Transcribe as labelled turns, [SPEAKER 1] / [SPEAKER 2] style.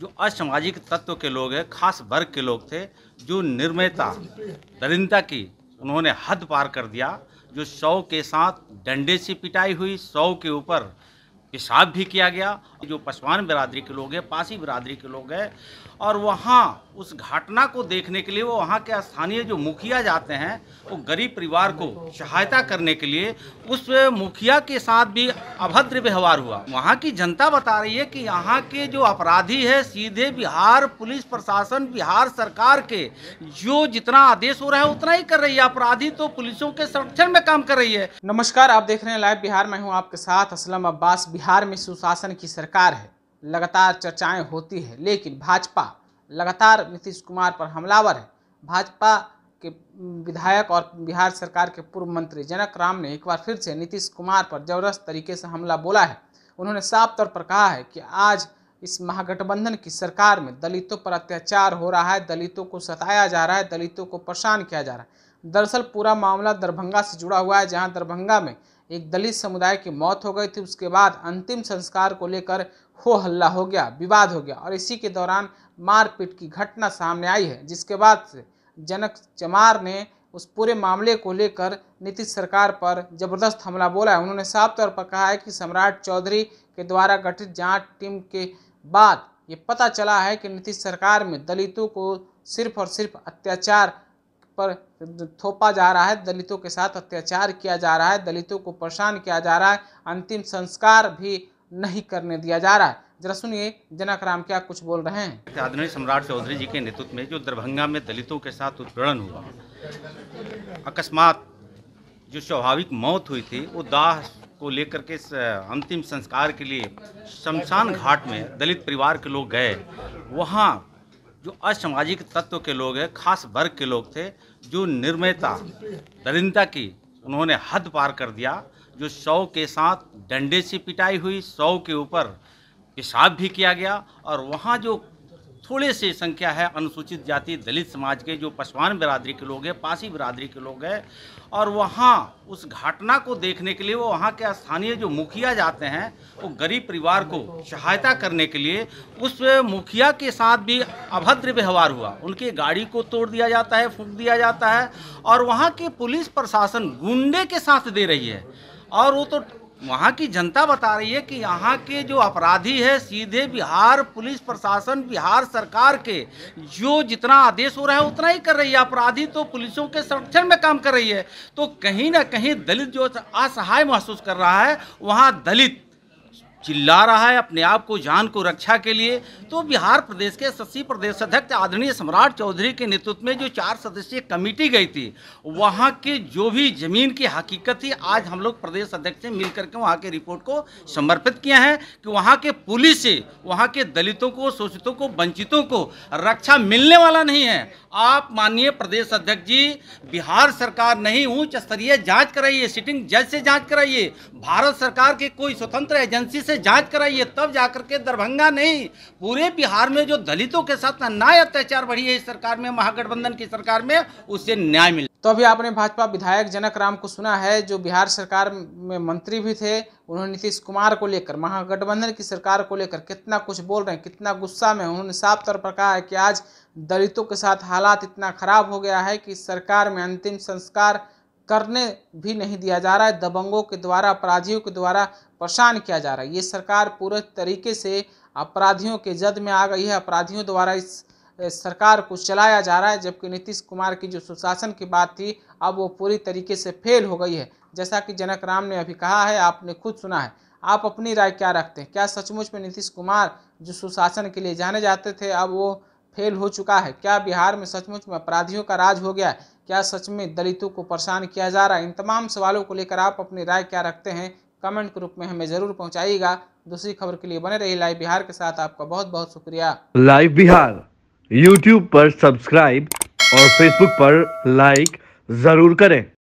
[SPEAKER 1] जो असामाजिक तत्व के लोग हैं खास वर्ग के लोग थे जो निर्मयता दरिंदा की उन्होंने हद पार कर दिया जो शव के साथ डंडे से पिटाई हुई शव के ऊपर पेशाब भी किया गया जो पसवान बिरादरी के लोग हैं पासी बिरादरी के लोग हैं और वहाँ उस घटना को देखने के लिए वो वहाँ के स्थानीय जो मुखिया जाते हैं वो गरीब परिवार को सहायता करने के लिए उस मुखिया के साथ भी अभद्र व्यवहार हुआ वहाँ की जनता बता रही है कि यहाँ के जो अपराधी है सीधे बिहार पुलिस प्रशासन बिहार सरकार के जो जितना आदेश हो रहा है उतना ही कर रही है अपराधी तो पुलिसों के संरक्षण में काम कर रही है नमस्कार आप देख रहे हैं लाइव बिहार में
[SPEAKER 2] हूँ आपके साथ असलम अब्बास बिहार में सुशासन की सरकार है लगातार चर्चाएं होती है लेकिन भाजपा लगातार नीतीश कुमार पर हमलावर है भाजपा के विधायक और बिहार सरकार के पूर्व मंत्री जनक राम ने एक बार फिर से नीतीश कुमार पर जबरदस्त तरीके से हमला बोला है उन्होंने साफ तौर पर कहा है कि आज इस महागठबंधन की सरकार में दलितों पर अत्याचार हो रहा है दलितों को सताया जा रहा है दलितों को परेशान किया जा रहा है दरअसल पूरा मामला दरभंगा से जुड़ा हुआ है जहां दरभंगा में एक दलित समुदाय की मौत हो गई थी उसके बाद अंतिम संस्कार को लेकर हो हल्ला हो गया विवाद हो गया और इसी के दौरान मारपीट की घटना सामने आई है जिसके बाद से जनक चमार ने उस पूरे मामले को लेकर नीतीश सरकार पर जबरदस्त हमला बोला है उन्होंने साफ तौर पर कहा है कि सम्राट चौधरी के द्वारा गठित जांच टीम के बाद ये पता चला है कि नीतीश सरकार में दलितों को सिर्फ और सिर्फ अत्याचार पर थोपा जा रहा है दलितों के साथ अत्याचार किया जा रहा है दलितों को परेशान किया जा रहा है अंतिम संस्कार भी नहीं करने दिया जा रहा है जरा सुनिए जनक राम क्या कुछ बोल रहे हैं
[SPEAKER 1] आदरणीय सम्राट चौधरी जी के नेतृत्व में जो दरभंगा में दलितों के साथ उत्पीड़न हुआ अकस्मात जो स्वाभाविक मौत हुई थी वो दाह को लेकर के अंतिम संस्कार के लिए शमशान घाट में दलित परिवार के लोग गए वहाँ जो असामाजिक तत्व के लोग हैं खास वर्ग के लोग थे जो निर्मयता दरिंदता की उन्होंने हद पार कर दिया जो सौ के साथ डंडे से पिटाई हुई शव के ऊपर पेशाब भी किया गया और वहाँ जो थोड़े से संख्या है अनुसूचित जाति दलित समाज के जो पसवान बिरादरी के लोग हैं पासी बिरादरी के लोग हैं और वहाँ उस घटना को देखने के लिए वो वहाँ के स्थानीय जो मुखिया जाते हैं वो गरीब परिवार को सहायता करने के लिए उस मुखिया के साथ भी अभद्र व्यवहार हुआ उनके गाड़ी को तोड़ दिया जाता है फूक दिया जाता है और वहाँ के पुलिस प्रशासन गुंडे के साथ दे रही है और वो तो वहाँ की जनता बता रही है कि यहाँ के जो अपराधी है सीधे बिहार पुलिस प्रशासन बिहार सरकार के जो जितना आदेश हो रहा है उतना ही कर रही है अपराधी तो पुलिसों के संरक्षण में काम कर रही है तो कहीं ना कहीं दलित जो असहाय महसूस कर रहा है वहाँ दलित चिल्ला रहा है अपने आप को जान को रक्षा के लिए तो बिहार प्रदेश के सस्सी प्रदेश अध्यक्ष आदरणीय सम्राट चौधरी के नेतृत्व में जो चार सदस्यीय कमेटी गई थी वहाँ के जो भी जमीन की हकीकत थी आज हम लोग प्रदेश अध्यक्ष से मिल करके वहाँ के रिपोर्ट को समर्पित किया है कि वहाँ के पुलिस से वहाँ के दलितों को शोषितों को वंचितों को रक्षा मिलने वाला नहीं है आप माननीय प्रदेश अध्यक्ष जी बिहार सरकार नहीं उच्च स्तरीय जाँच कराइए सिटिंग जज से जाँच कराइए भारत सरकार के कोई स्वतंत्र एजेंसी से जांच कराइए तब जाकर के दरभंगा नहीं पूरे बिहार में जो दलितों के साथ अन्याय अत्याचार बढ़ी है इस सरकार में महागठबंधन की सरकार में उससे न्याय मिले
[SPEAKER 2] तो अभी आपने भाजपा विधायक जनक राम को सुना है जो बिहार सरकार में मंत्री भी थे उन्होंने नीतीश कुमार को लेकर महागठबंधन की सरकार को लेकर कितना कुछ बोल रहे हैं कितना गुस्सा में उन्होंने साफ तौर पर कहा है कि आज दलितों के साथ हालात इतना खराब हो गया है कि सरकार में अंतिम संस्कार करने भी नहीं दिया जा रहा है दबंगों के द्वारा अपराधियों के द्वारा परेशान किया जा रहा है ये सरकार पूरे तरीके से अपराधियों के जद में आ गई है अपराधियों द्वारा इस सरकार को चलाया जा रहा है जबकि नीतीश कुमार की जो सुशासन की बात थी अब वो पूरी तरीके से फेल हो गई है जैसा कि जनक राम ने अभी कहा है आपने खुद सुना है आप अपनी राय क्या रखते हैं क्या सचमुच में नीतीश कुमार जो सुशासन के लिए जाने जाते थे अब वो फेल हो चुका है क्या बिहार में सचमुच में अपराधियों का राज हो गया क्या सच में दलितों को परेशान किया जा रहा है इन तमाम सवालों को लेकर आप अपनी राय क्या रखते हैं कमेंट के रूप में हमें जरूर पहुंचाइएगा दूसरी खबर के लिए बने रही लाइव बिहार के साथ आपका बहुत बहुत शुक्रिया
[SPEAKER 1] लाइव बिहार यूट्यूब पर सब्सक्राइब और फेसबुक पर लाइक जरूर करें